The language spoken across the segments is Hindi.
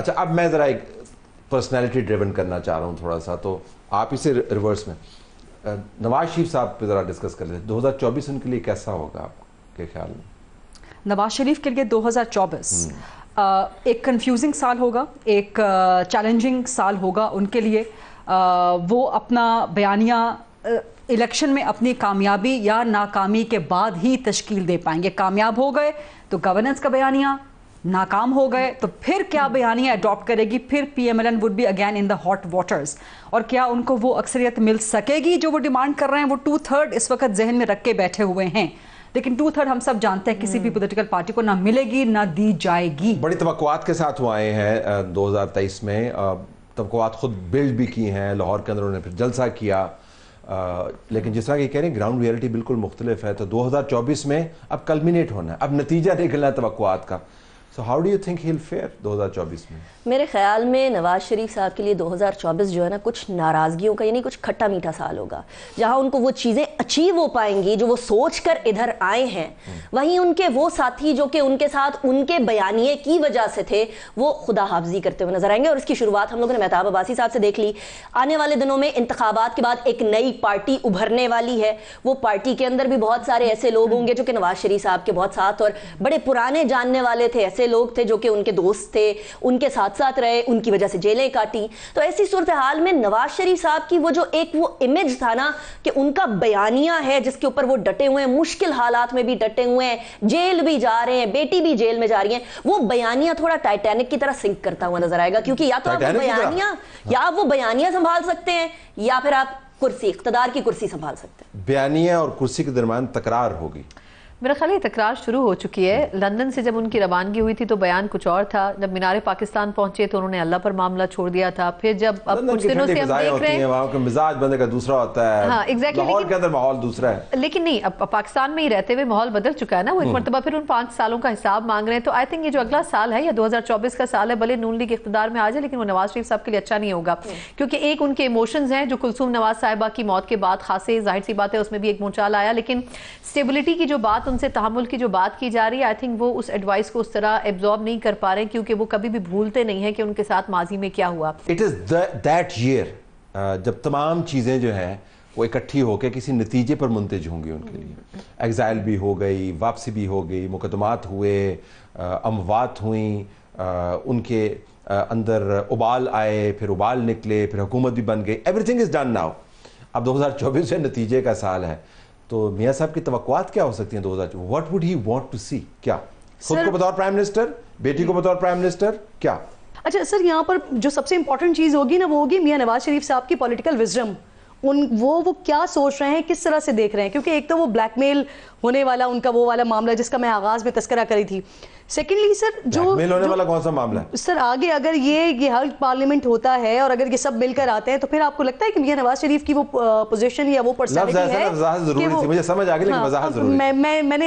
अच्छा अब मैं ज़रा एक पर्सनैलिटी ड्रिवन करना चाह रहा हूँ थोड़ा सा तो आप इसे रिवर्स में नवाज शरीफ साहब पे ज़रा डिस्कस कर लेते 2024 उनके लिए कैसा होगा आपके ख्याल में नवाज शरीफ के लिए 2024 हम्म। एक कंफ्यूजिंग साल होगा एक चैलेंजिंग साल होगा उनके लिए आ, वो अपना बयानिया इलेक्शन में अपनी कामयाबी या नाकामी के बाद ही तश्कील दे पाएंगे कामयाब हो गए तो गवर्नेंस का बयानिया नाकाम हो गए तो फिर क्या बयानी अडॉप्ट करेगी फिर PMLN would be again in the hot waters और क्या उनको वो अक्सरियत मिल सकेगी जो वो डिमांड कर रहे हैं वो टू थर्ड इस वक्त जहन में रख के बैठे हुए हैं लेकिन टू थर्ड हम सब जानते हैं किसी भी पोलिटिकल हम्म। पार्टी को ना मिलेगी ना दी जाएगी बड़ी तवक्कुआत के साथ वो आए हैं दो हजार तेईस में तवक्कुआत खुद बिल्ड भी की हैं लाहौर के अंदर उन्होंने फिर जलसा किया आ, लेकिन जिस तरह की कह रहे हैं ग्राउंड रियलिटी बिल्कुल मुख्तलिफ है तो 2024 में अब कलमिनेट होना है अब नतीजा देख लेना है तो का so how do you think he fare 2024 में मेरे ख्याल में नवाज शरीफ साहब के लिए 2024 जो है ना कुछ नाराज़गियों का यानी कुछ खट्टा मीठा साल होगा जहां उनको वो चीज़ें अचीव हो पाएंगी जो वो सोच कर इधर आए हैं वहीं उनके वो साथी जो कि उनके साथ उनके बयानिए की वजह से थे वो खुदा हाफजी करते हुए नजर आएंगे और इसकी शुरुआत हम लोगों ने मेहताब अब्बासी साहब से देख ली आने वाले दिनों में इंतबात के बाद एक नई पार्टी उभरने वाली है वो पार्टी के अंदर भी बहुत सारे ऐसे लोग होंगे जो कि नवाज शरीफ साहब के बहुत साथ और बड़े पुराने जानने वाले थे ऐसे लोग थे जो कि उनके दोस्त थे उनके साथ साथ रहे उनकी वजह से जेलें काटी तो ऐसी सूरत हाल में नवाज शरीफ साहब की वो जो एक वो इमेज था ना कि उनका बयान कहानियां हैं जिसके ऊपर वो डटे हुए हैं मुश्किल हालात में भी डटे हुए हैं जेल भी जा रहे हैं बेटी भी जेल में जा रही है वो बयानिया थोड़ा टाइटेनिक की तरह सिंक करता हुआ नजर आएगा क्योंकि या तो आप बयानिया हाँ। या आप वो बयानिया संभाल सकते हैं या फिर आप कुर्सी इकतदार की कुर्सी संभाल सकते हैं बयानिया और कुर्सी के दरमियान तकरार होगी मेरा ख्याल तकरार शुरू हो चुकी है लंदन से जब उनकी रवानगी हुई थी तो बयान कुछ और था जब मीनारे पाकिस्तान पहुंचे तो उन्होंने अल्लाह पर मामला छोड़ दिया था फिर जब अब कुछ दिनों से हम देख रहे हैं वहाँ मिजाज बंदे का दूसरा होता है हाँ exactly, माहौल के अंदर माहौल दूसरा है लेकिन नहीं अब पाकिस्तान में ही रहते हुए माहौल बदल चुका है ना वो एक हम्म। मरतबा फिर उन पांच सालों का हिसाब मांग रहे हैं तो आई थिंक ये जो अगला साल है या दो हजार चौबीस का साल है भले नून लीग इकतदार में आ जाए लेकिन वो नवाज शरीफ साहब के लिए अच्छा नहीं होगा हम्म। क्योंकि एक उनके इमोशन है जो कुलसूम नवाज साहिबा की मौत के बाद खासे जाहिर सी बात है उसमें भी एक मोचाल आया लेकिन स्टेबिलिटी की जो बात उनसे तहमुल की जो बात की जा रही है आई थिंक वो उस एडवाइस को उस तरह एब्जॉर्ब नहीं कर पा रहे क्योंकि वो कभी भी भूलते नहीं है कि उनके साथ माजी में क्या हुआ इट इज़ दैट ईयर जब तमाम चीज़ें जो है वो इकट्ठी होकर किसी नतीजे पर मुंतज होंगी उनके लिए एग्ज़ाइल भी हो गई वापसी भी हो गई मुकदमात हुए uh, अमवात हुई आ, uh, उनके आ, uh, अंदर उबाल आए फिर उबाल निकले फिर हुकूमत भी बन गई एवरीथिंग इज़ डन नाउ अब 2024 से नतीजे का साल है तो मियाँ साहब की तवक्वात क्या हो सकती हैं दो हज़ार what would he want to see क्या खुद को बतौर प्राइम मिनिस्टर बेटी को बतौर प्राइम मिनिस्टर क्या अच्छा सर यहाँ पर जो सबसे इंपॉर्टेंट चीज़ होगी ना वो होगी मियाँ नवाज शरीफ साहब की पॉलिटिकल विजडम उन वो वो क्या सोच रहे हैं किस तरह से देख रहे हैं क्योंकि एक तो वो ब्लैकमेल होने वाला उनका वो वाला मामला जिसका मैं आगाज में तस्करा करी थी सेकेंडली सर जो होने वाला कौन सा मामला है सर आगे अगर ये ये हर पार्लियामेंट होता है और अगर ये सब मिलकर आते हैं तो फिर आपको लगता है कि मियाँ नवाज शरीफ की वो पोजीशन या वो पर्सनैलिटी है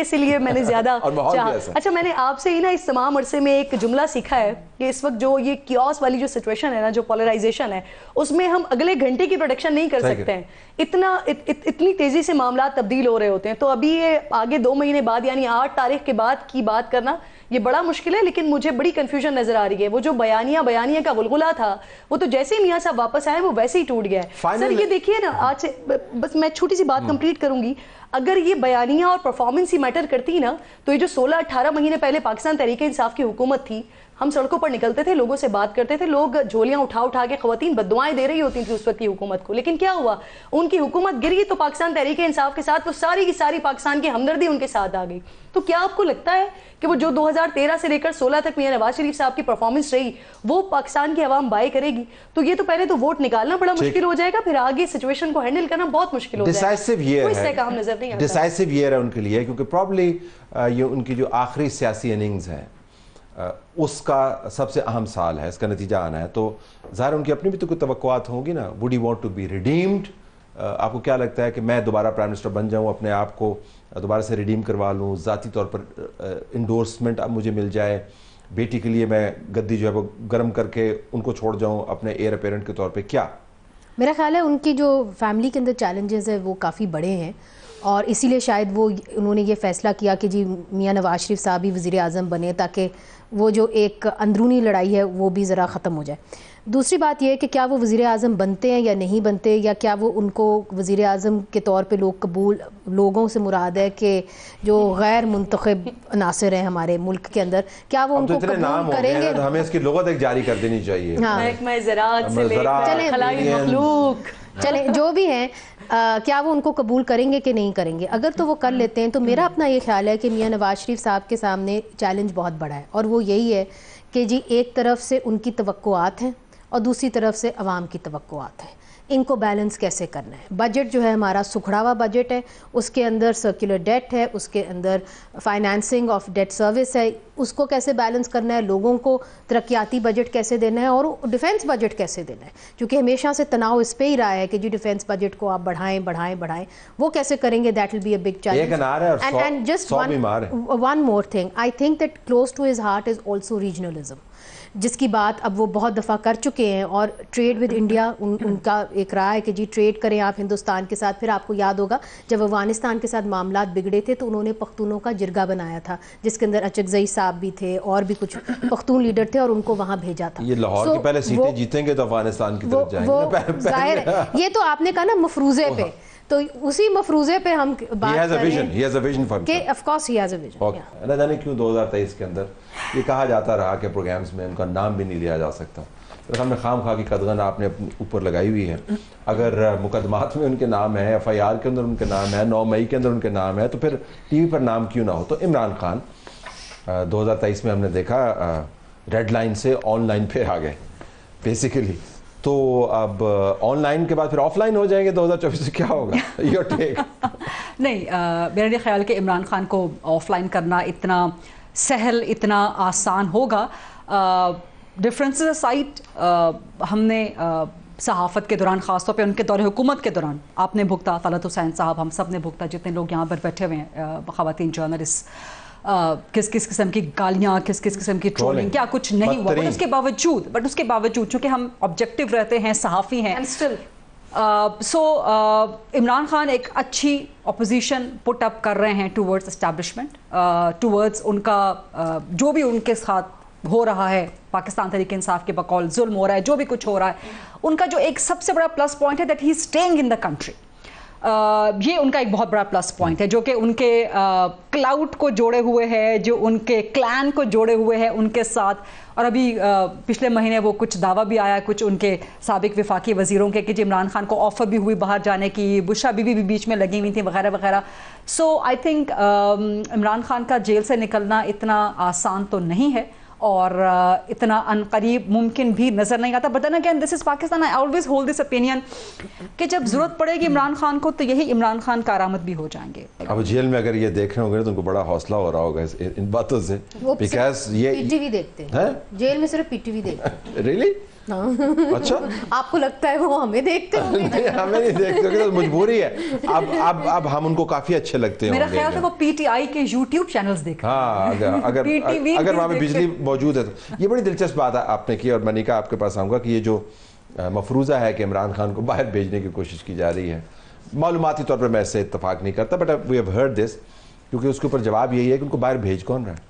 इसीलिए हाँ, मैंने ज्यादा अच्छा मैंने आपसे ही ना इस तमाम अरसे में एक जुमला सीखा है कि इस वक्त जो ये क्योस वाली जो सिचुएशन है ना जो पोलराइजेशन है उसमें हम अगले घंटे की प्रोडक्शन नहीं कर सकते हैं इतना इतनी तेजी से मामला तब्दील हो रहे होते हैं तो अभी ये आगे दो महीने बाद यानी आठ तारीख के बाद की बात करना ये बड़ा मुश्किल है लेकिन मुझे बड़ी कंफ्यूजन नजर आ रही है वो जो बयानिया बयानिया का गुलगुला था वो तो जैसे ही मियाँ साहब वापस आए वो वैसे ही टूट गया है सर ये देखिए ना आज से बस मैं छोटी सी बात कंप्लीट हम्म। करूंगी अगर ये बयानिया और परफॉर्मेंस ही मैटर करती ना तो ये जो 16-18 महीने पहले पाकिस्तान तरीके इंसाफ की हुकूमत थी हम सड़कों पर निकलते थे लोगों से बात करते थे लोग झोलियां उठा उठा के खवतन बदुआएं दे रही होती थी उस वक्त की हुकूमत को लेकिन क्या हुआ उनकी हुकूमत गिरी तो पाकिस्तान तहरीक इंसाफ के साथ तो सारी की सारी पाकिस्तान की हमदर्दी उनके साथ आ गई तो क्या आपको लगता है कि वो जो 2013 से लेकर 16 तक मियाँ नवाज शरीफ साहब की परफॉर्मेंस रही वो पाकिस्तान की आवाम बाय करेगी तो ये तो पहले तो वोट निकालना बड़ा मुश्किल हो जाएगा फिर आगे सिचुएशन को हैंडल करना बहुत मुश्किल हो जाएगा काम नजर नहीं डिसाइसिव ईयर है उनके लिए क्योंकि प्रॉब्ली uh, ये उनकी जो आखिरी सियासी इनिंग्स हैं uh, उसका सबसे अहम साल है इसका नतीजा आना है तो ज़ाहिर उनकी अपनी भी तो कोई तवक्कात होंगी ना would you want to be redeemed आपको क्या लगता है कि मैं दोबारा प्राइम मिनिस्टर बन जाऊं अपने आप को uh, दोबारा से रिडीम करवा लूं ज़ाती तौर पर इंडोर्समेंट अब मुझे मिल जाए बेटी के लिए मैं गद्दी जो है वो गर्म करके उनको छोड़ जाऊँ अपने एयर पेरेंट के तौर पर क्या मेरा ख्याल है उनकी जो फैमिली के अंदर चैलेंजेस है वो काफ़ी बड़े हैं और इसीलिए शायद वो उन्होंने ये फ़ैसला किया कि जी मियाँ नवाज शरीफ साहब ही वज़ी अजम बने ताकि वो जो एक अंदरूनी लड़ाई है वो भी ज़रा ख़त्म हो जाए दूसरी बात यह है कि क्या वो वज़ी अजम बनते हैं या नहीं बनते या क्या वो उनको वज़ी अजम के तौर पर लोग कबूल लोगों से मुराद है कि जो गैर मुंतखब अनासर हैं हमारे मुल्क के अंदर क्या वो तो उनको तो नाम करेंगे हमें इसकी लगत एक जारी कर देनी चाहिए हाँ। चले जो भी हैं क्या वो उनको कबूल करेंगे कि नहीं करेंगे अगर तो वो कर लेते हैं तो मेरा अपना ये ख्याल है कि मियाँ नवाज शरीफ साहब के सामने चैलेंज बहुत बड़ा है और वो यही है कि जी एक तरफ से उनकी तो हैं और दूसरी तरफ से अवाम की तो हैं इनको बैलेंस कैसे करना है बजट जो है हमारा सुखड़ा हुआ बजट है उसके अंदर सर्कुलर डेट है उसके अंदर फाइनेंसिंग ऑफ डेट सर्विस है उसको कैसे बैलेंस करना है लोगों को तरक्याती बजट कैसे देना है और डिफेंस बजट कैसे देना है क्योंकि हमेशा से तनाव इस पर ही रहा है कि जी डिफेंस बजट को आप बढ़ाएं बढ़ाएं बढ़ाएं वो कैसे करेंगे that will be a big challenge and and just one more thing I think that close to his heart is also regionalism जिसकी बात अब वो बहुत दफ़ा कर चुके हैं और ट्रेड विद इंडिया उन, उनका एक रहा है कि जी ट्रेड करें आप हिंदुस्तान के साथ फिर आपको याद होगा जब अफगानिस्तान के साथ मामला बिगड़े थे तो उन्होंने पख्तूनों का जिरगा बनाया था जिसके अंदर अचगजई साहब भी थे और भी कुछ पख्तून लीडर थे और उनको वहाँ भेजा था ये लाहौर so, पहले सीटें जीतेंगे तो अफगानिस्तान की तरफ जाएंगे ये तो आपने कहा ना मफरूजे पे तो उसी मफरूजे पे हम बात कर जाने क्यों 2023 के अंदर ये कहा जाता रहा कि प्रोग्राम्स में उनका नाम भी नहीं लिया जा सकता तो हमने खाम खा की कदगन आपने अपने ऊपर लगाई हुई है अगर मुकदमात में उनके नाम है एफ आई आर के अंदर उनके नाम है नौ मई के अंदर उनके नाम है तो फिर टी वी पर नाम क्यों ना हो तो इमरान खान दो हज़ार तेईस में हमने देखा रेड लाइन से ऑनलाइन फिर आ गए बेसिकली तो अब ऑनलाइन uh, के बाद फिर ऑफलाइन हो जाएंगे 2024 से क्या होगा योर टेक नहीं मेरा uh, मेरे ख्याल कि इमरान खान को ऑफलाइन करना इतना सहल इतना आसान होगा डिफरेंस uh, साइट हमने सहाफ़त के दौरान ख़ासतौर पर उनके दौरे हुकूमत के दौरान आपने भुगता तलत हुसैन साहब हम सब ने भुगता जितने लोग यहाँ पर बैठे हुए हैं खातन जर्नलिस्ट किस किस किस्म की गालियां किस किस किस्म की ट्रोलिंग क्या कुछ नहीं हुआ बट उसके बावजूद बट उसके बावजूद चूंकि हम ऑब्जेक्टिव रहते हैं सहाफ़ी हैं सो इमरान खान एक अच्छी अपोजिशन पुट अप कर रहे हैं टूवर्ड्स इस्टेब्लिशमेंट टूवर्ड्स उनका uh, जो भी उनके साथ हो रहा है पाकिस्तान तरीके इंसाफ के बकौल जुल्म हो रहा है जो भी कुछ हो रहा है उनका जो एक सबसे बड़ा प्लस पॉइंट है that he staying in the country ये उनका एक बहुत बड़ा प्लस पॉइंट है जो कि उनके क्लाउड को जोड़े हुए है जो उनके क्लैन को जोड़े हुए है उनके साथ और अभी पिछले महीने वो कुछ दावा भी आया कुछ उनके सबक विफाकी वजीरों के कि इमरान खान को ऑफ़र भी हुई बाहर जाने की बुशा बीबी भी बीच में लगी हुई थी वगैरह वगैरह so I think Imran Khan का जेल से निकलना इतना आसान तो नहीं है और इतना अनकरीब मुमकिन भी नज़र नहीं आता but then again this is Pakistan I always hold this opinion कि जब ज़रूरत पड़ेगी इमरान खान को तो यही इमरान खान का आरामद भी हो जाएंगे अब जेल में अगर ये देख रहे होंगे तो उनको बड़ा हौसला हो रहा होगा इन बातों से बिकॉज ये पीटीवी देखते हैं जेल में सिर्फ पीटीवी देखते हैं रियली हाँ। अच्छा आपको लगता है वो हमें देखते होंगे हमें नहीं देखते होंगे तो मजबूरी है अब अब अब हम उनको काफी अच्छे लगते हैं मेरा ख्याल है वो पीटीआई के यूट्यूब चैनल्स देख हाँ अगर अगर अगर वहां पे बिजली मौजूद है तो ये बड़ी दिलचस्प बात है आपने की और मनिका आपके पास आऊंगा कि ये जो मफरूज़ा है कि इमरान खान को बाहर भेजने की कोशिश की जा रही है मालूमती तौर पर मैं इससे इतफाक़ नहीं करता but we have heard this क्योंकि उसके ऊपर जवाब यही है कि उनको बाहर भेज कौन रहा है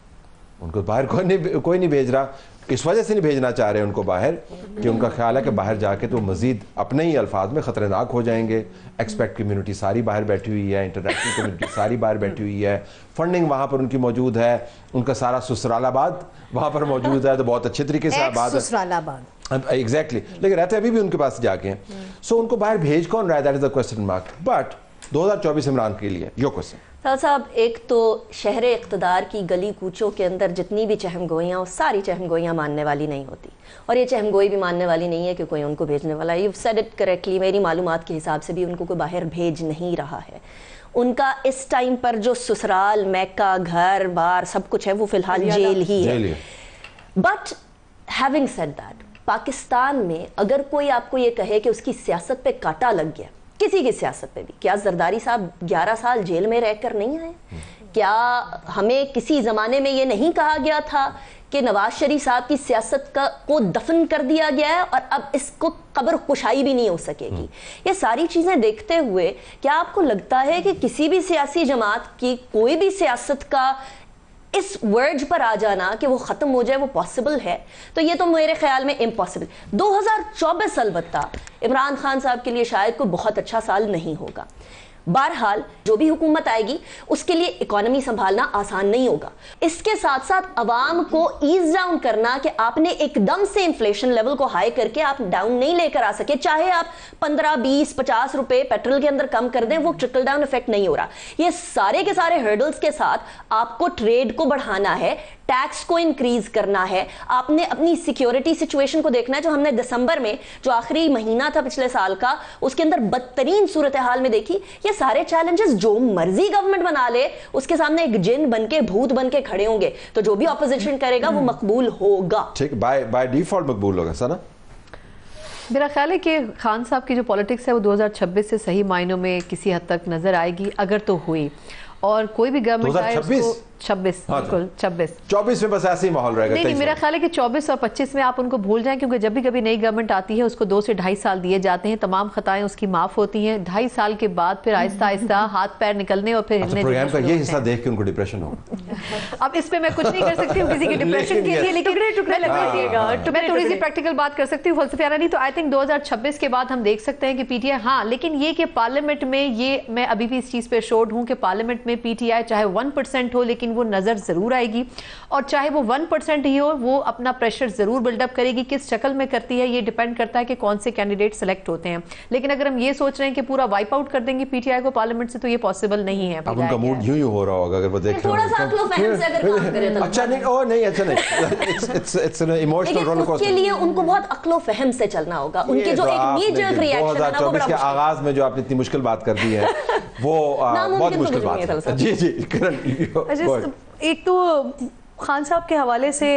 उनको बाहर कोई नहीं कोई नहीं भेज रहा इस वजह से नहीं भेजना चाह रहे उनको बाहर कि उनका ख्याल है कि बाहर जाके तो मज़ीद अपने ही अल्फाज में ख़तरनाक हो जाएंगे एक्सपेक्ट कम्युनिटी सारी बाहर बैठी हुई है इंटरनेशनल कम्युनिटी सारी बाहर बैठी हुई है फंडिंग वहाँ पर उनकी मौजूद है उनका सारा ससुरालाबाद वहाँ पर मौजूद है तो बहुत अच्छे तरीके से आबाद है एग्जैक्टली exactly. लेकिन रहते अभी भी उनके पास जाके हैं हम्म। सो so, उनको बाहर भेज कौन रहा है that is the question mark but चौबीस इमरान के लिए यो क्वेश्चन साहब साहब एक तो शहर इकतदार की गली कूचों के अंदर जितनी भी चहम और सारी चहम मानने वाली नहीं होती और ये चहम गोई भी मानने वाली नहीं है कि कोई उनको भेजने वाला है यू सेड इट करेक्टली मेरी मालूम के हिसाब से भी उनको कोई बाहर भेज नहीं रहा है उनका इस टाइम पर जो ससुराल मैका घर बार सब कुछ है वो फिलहाल जेल ही है but having said that Pakistan में अगर कोई आपको ये कहे कि उसकी सियासत पे काटा लग गया किसी की सियासत पे भी क्या जरदारी साहब 11 साल जेल में रहकर नहीं आए क्या हमें किसी ज़माने में ये नहीं कहा गया था कि नवाज शरीफ साहब की सियासत का को दफन कर दिया गया है और अब इसको कब्र खुशाई भी नहीं हो सकेगी ये सारी चीज़ें देखते हुए क्या आपको लगता है कि किसी भी सियासी जमात की कोई भी सियासत का इस वर्ड पर आ जाना कि वो ख़त्म हो जाए वो पॉसिबल है तो ये तो मेरे ख्याल में इम्पॉसिबल 2024 अलबत्ता इमरान खान साहब के लिए शायद कोई बहुत अच्छा साल नहीं होगा बहरहाल जो भी हुकूमत आएगी उसके लिए इकोनॉमी संभालना आसान नहीं होगा इसके साथ साथ अवाम को ईज डाउन करना कि आपने एकदम से इन्फ्लेशन लेवल को हाई करके आप डाउन नहीं लेकर आ सके चाहे आप 15, 20, 50 रुपए पेट्रोल के अंदर कम कर दें वो ट्रिकल डाउन इफेक्ट नहीं हो रहा ये सारे के सारे हर्डल्स के साथ आपको ट्रेड को बढ़ाना है टैक्स को इंक्रीज करना है आपने अपनी सिक्योरिटी सिचुएशन को देखना है जो हमने दिसंबर में जो आखिरी महीना था पिछले साल का उसके अंदर बदतरीन सूरत हाल में देखी ये सारे चैलेंजेस जो मर्जी गवर्नमेंट बना ले उसके सामने एक जिन बन के भूत बन के खड़े होंगे तो जो भी अपोजिशन करेगा वो मकबूल होगा ठीक बाय बाय डिफॉल्ट मकबूल होगा सर मेरा ख्याल है कि खान साहब की जो पॉलिटिक्स है वो 2026 से सही मायनों में किसी हद तक नज़र आएगी अगर तो हुई और कोई भी गवर्नमेंट आए हाँ, तो छब्बीस चौबीस में बस ऐसे ही माहौल रहेगा नहीं, मेरा ख्याल है कि चौबीस और पच्चीस में आप उनको भूल जाएं क्योंकि जब भी कभी नई गवर्नमेंट आती है उसको दो से ढाई साल दिए जाते हैं तमाम खताएं उसकी माफ होती हैं ढाई साल के बाद फिर आहिस्ता आहिस्ता हाथ पैर निकलने और फिर अच्छा, हिलने प्रोग्राम का ये हिस्सा देख के उनको डिप्रेशन हो अब इस पर मैं कुछ नहीं कर सकती हूँ किसी की डिप्रेशन के लिए लेकिन मैं हाँ, हाँ, थोड़ी सी प्रैक्टिकल बात कर सकती हूँ फलसफियाना नहीं तो आई थिंक दो के बाद हम देख सकते हैं कि पीटीआई हाँ लेकिन ये कि पार्लियामेंट में ये मैं अभी भी इस चीज़ पे शोर्ड हूँ कि पार्लियामेंट में पीटीआई चाहे वन हो लेकिन लेकिन वो नज़र ज़रूर आएगी और चाहे वो वन परसेंट ही हो वो अपना प्रेशर ज़रूर बिल्डअप करेगी किस शक्ल में करती है ये डिपेंड करता है कि कौन से कैंडिडेट सेलेक्ट होते हैं लेकिन अगर हम ये सोच रहे हैं कि पूरा वाइप आउट कर देंगे पीटीआई को पार्लियामेंट से तो ये पॉसिबल नहीं है उनका मूड यूं ही हो रहा होगा अगर वो देख थोड़ा सा तो। तो। अच्छा नहीं और नहीं अच्छा नहीं it's it's an emotional roller coaster लिए उनको बहुत अक्लो फहम से चलना होगा उनके तो जो एक रिएक्शन है ना वो आगाज में जो आपने इतनी मुश्किल बात कर दी है वो बहुत मुश्किल बात है जी जी अच्छा, एक तो खान साहब के हवाले से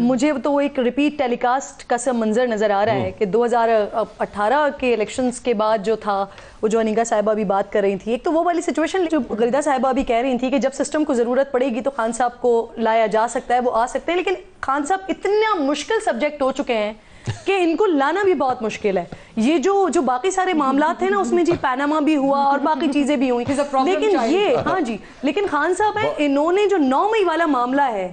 मुझे तो एक रिपीट टेलीकास्ट का सब मंजर नज़र आ रहा है हम्म। कि 2018 के इलेक्शंस के बाद जो था वो जो अनिका साहिबा भी बात कर रही थी एक तो वो वाली सिचुएशन जो गरीदा साहिबा भी कह रही थी कि जब सिस्टम को ज़रूरत पड़ेगी तो खान साहब को लाया जा सकता है वो आ सकते हैं लेकिन खान साहब इतना मुश्किल सब्जेक्ट हो चुके हैं कि इनको लाना भी बहुत मुश्किल है ये जो जो बाकी सारे मामला थे ना उसमें जी पैनामा भी हुआ और बाकी चीजें भी हुई लेकिन ये हाँ जी लेकिन खान साहब है इन्होंने जो नौ मई वाला मामला है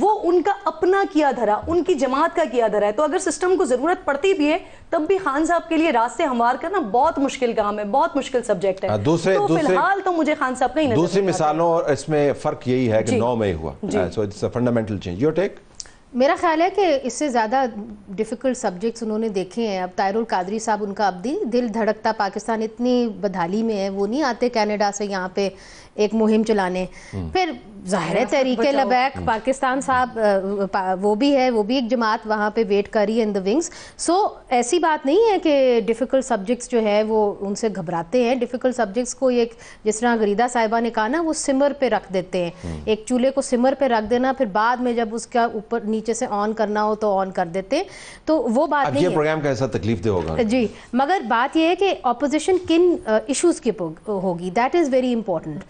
वो उनका अपना किया धरा उनकी जमात का किया धरा है तो अगर सिस्टम को जरूरत पड़ती भी है तब भी खान साहब के लिए रास्ते हमवार करना बहुत मुश्किल काम है बहुत मुश्किल सब्जेक्ट है हाँ, दूसरे तो दूसरे, फिलहाल तो मुझे खान साहब का ही दूसरी मिसालों और इसमें फर्क यही है कि नौ में हुआ फंडामेंटल चेंज योर टेक मेरा ख्याल है कि इससे ज़्यादा डिफ़िकल्ट सब्जेक्ट्स उन्होंने देखे हैं अब तायरुल कादरी साहब उनका अबदी दिल धड़कता पाकिस्तान इतनी बदहाली में है वो नहीं आते कनाडा से यहाँ पे एक मुहिम चलाने हम्म। फिर जाहिर है हाँ, तहरीके लबैक हाँ। पाकिस्तान साहब पा, वो भी है वो भी एक जमात वहाँ पे वेट कर रही है इन द विंग्स सो ऐसी बात नहीं है कि डिफ़िकल्ट सब्जेक्ट्स जो है वो उनसे घबराते हैं डिफ़िकल्ट सब्जेक्ट्स को एक जिस तरह गरीदा साहिबा ने कहा ना वो सिमर पे रख देते हैं हम्म। एक चूल्हे को सिमर पे रख देना फिर बाद में जब उसका ऊपर नीचे से ऑन करना हो तो ऑन कर देते हैं तो वो बात नहीं है प्रोग्राम का ऐसा तकलीफ दे होगा जी मगर बात यह है कि अपोजिशन किन इशूज़ की होगी दैट इज़ वेरी इंपॉर्टेंट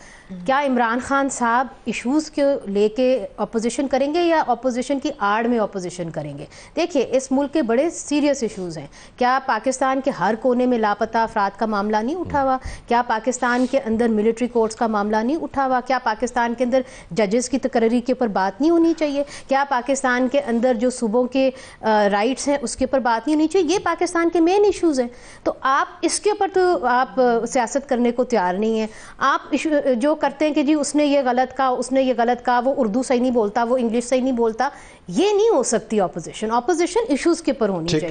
क्या इमरान खान साहब इश्यूज़ को लेके अपोजिशन करेंगे या अपोजिशन की आड़ में अपोजिशन करेंगे देखिए इस मुल्क के बड़े सीरियस इश्यूज़ हैं क्या पाकिस्तान के हर कोने में लापता अफराद का मामला नहीं उठा हुआ क्या पाकिस्तान के अंदर मिलिट्री कोर्ट्स का मामला नहीं उठा हुआ क्या पाकिस्तान के अंदर जजेस की तकर्री के ऊपर बात नहीं होनी चाहिए क्या पाकिस्तान के अंदर जो सूबों के राइट्स हैं उसके ऊपर बात नहीं होनी चाहिए ये पाकिस्तान के मेन इशूज़ हैं तो आप इसके ऊपर तो आप सियासत करने को तैयार नहीं है आप जो करते हैं कि जी उसने ये गलत कहा उस उसने ये गलत कहा वो उर्दू सही नहीं बोलता वो इंग्लिश सही नहीं बोलता ये नहीं हो सकती ऑपोजिशन ऑपोजिशन इश्यूज के ऊपर होनी चाहिए